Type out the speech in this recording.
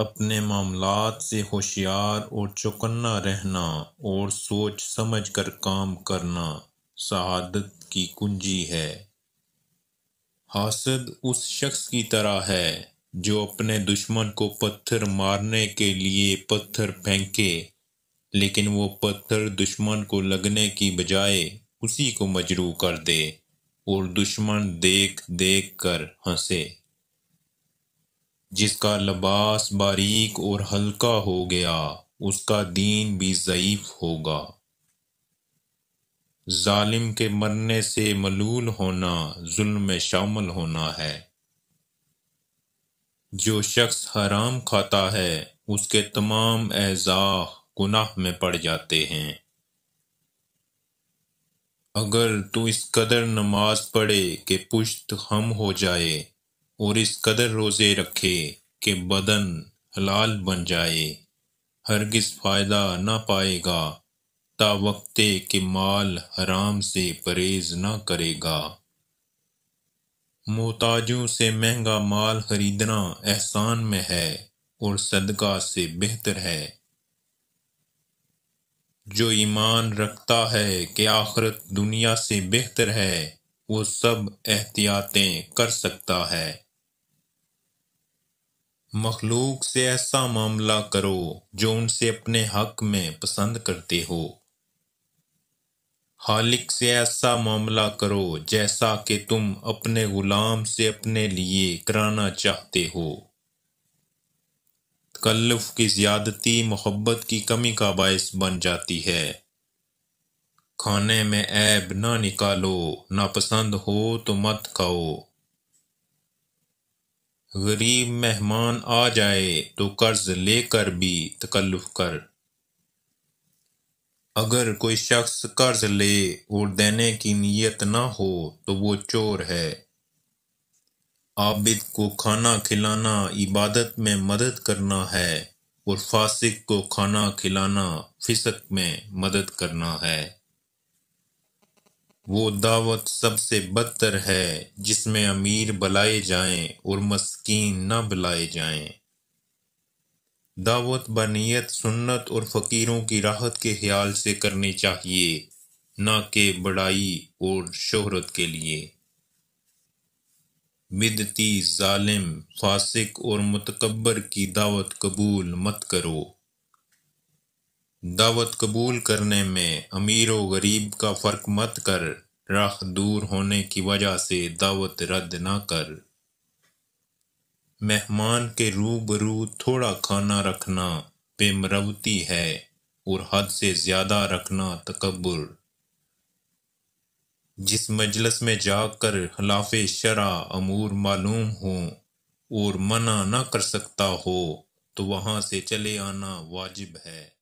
अपने मामलात से होशियार और चौकन्ना रहना और सोच समझ कर काम करना शहादत की कुंजी है हासद उस शख्स की तरह है जो अपने दुश्मन को पत्थर मारने के लिए पत्थर फेंके लेकिन वो पत्थर दुश्मन को लगने की बजाय उसी को मजरू कर दे और दुश्मन देख देख कर हंसे जिसका लबास बारीक और हल्का हो गया उसका दीन भी ज़यीफ़ होगा जालिम के मरने से मलूल होना जुल्म में शामिल होना है जो शख्स हराम खाता है उसके तमाम एज़ा गुनाह में पड़ जाते हैं अगर तू इस कदर नमाज पढ़े कि पुश्त हम हो जाए और इस कदर रोज़े रखे कि बदन हलाल बन जाए हरगिज फ़ायदा ना पाएगा ता वक्ते के माल हराम से परहेज ना करेगा मोहताजों से महंगा माल खरीदना एहसान में है और सदका से बेहतर है जो ईमान रखता है कि आखरत दुनिया से बेहतर है वो सब एहतियातें कर सकता है मखलूक से ऐसा मामला करो जो उनसे अपने हक में पसंद करते हो हालिक से ऐसा मामला करो जैसा कि तुम अपने गुलाम से अपने लिए कराना चाहते हो तकल्लुफ की ज्यादती मोहब्बत की कमी का बायस बन जाती है खाने में ऐब ना निकालो ना पसंद हो तो मत खाओ गरीब मेहमान आ जाए तो कर्ज लेकर भी तकल्लुफ कर अगर कोई शख्स कर्ज ले और देने की नीयत ना हो तो वो चोर है आबिद को खाना खिलाना इबादत में मदद करना है और फासिक को खाना खिलाना फिसक में मदद करना है वो दावत सबसे बदतर है जिसमें अमीर बुलाए जाएं और मस्किन न बुलाए जाएं। दावत बनीयत सुन्नत और फ़कीरों की राहत के ख्याल से करनी चाहिए न कि बड़ाई और शोहरत के लिए बिदती जालिम फासिक और मतकबर की दावत कबूल मत करो दावत कबूल करने में अमीर व गरीब का फ़र्क मत कर राह दूर होने की वजह से दावत रद्द ना कर मेहमान के रूबरू थोड़ा खाना रखना बेमरवती है और हद से ज़्यादा रखना तकबर जिस मजलस में जाकर हलाफ शरा अमूर मालूम हो और मना ना कर सकता हो तो वहाँ से चले आना वाजिब है